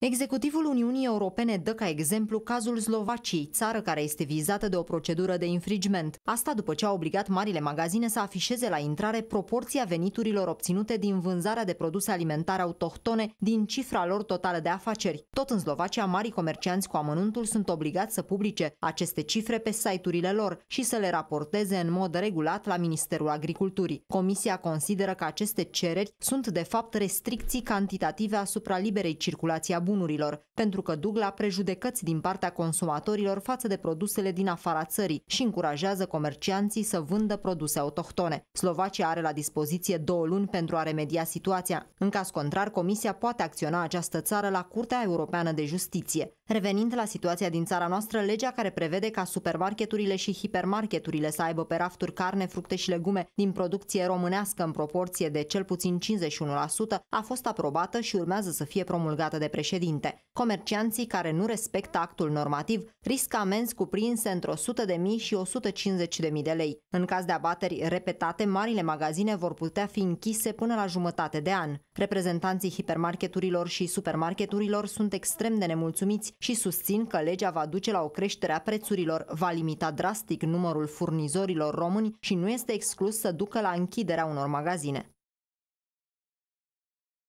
Executivul Uniunii Europene dă ca exemplu cazul Slovaciei, țară care este vizată de o procedură de infringement. Asta după ce a obligat marile magazine să afișeze la intrare proporția veniturilor obținute din vânzarea de produse alimentare autohtone din cifra lor totală de afaceri. Tot în Slovacia, marii comercianți cu amănuntul sunt obligați să publice aceste cifre pe site-urile lor și să le raporteze în mod regulat la Ministerul Agriculturii. Comisia consideră că aceste cereri sunt de fapt restricții cantitative asupra liberei circulații a bunurilor, pentru că duc la prejudecăți din partea consumatorilor față de produsele din afara țării și încurajează comercianții să vândă produse autohtone. Slovacia are la dispoziție două luni pentru a remedia situația. În caz contrar, Comisia poate acționa această țară la Curtea Europeană de Justiție. Revenind la situația din țara noastră, legea care prevede ca supermarketurile și hipermarketurile să aibă pe rafturi carne, fructe și legume din producție românească în proporție de cel puțin 51% a fost aprobată și urmează să fie promulgată de președinte președinte. Comercianții care nu respectă actul normativ riscă amenzi cuprinse între 100.000 și 150.000 de lei. În caz de abateri repetate, marile magazine vor putea fi închise până la jumătate de an. Reprezentanții hipermarketurilor și supermarketurilor sunt extrem de nemulțumiți și susțin că legea va duce la o creștere a prețurilor, va limita drastic numărul furnizorilor români și nu este exclus să ducă la închiderea unor magazine.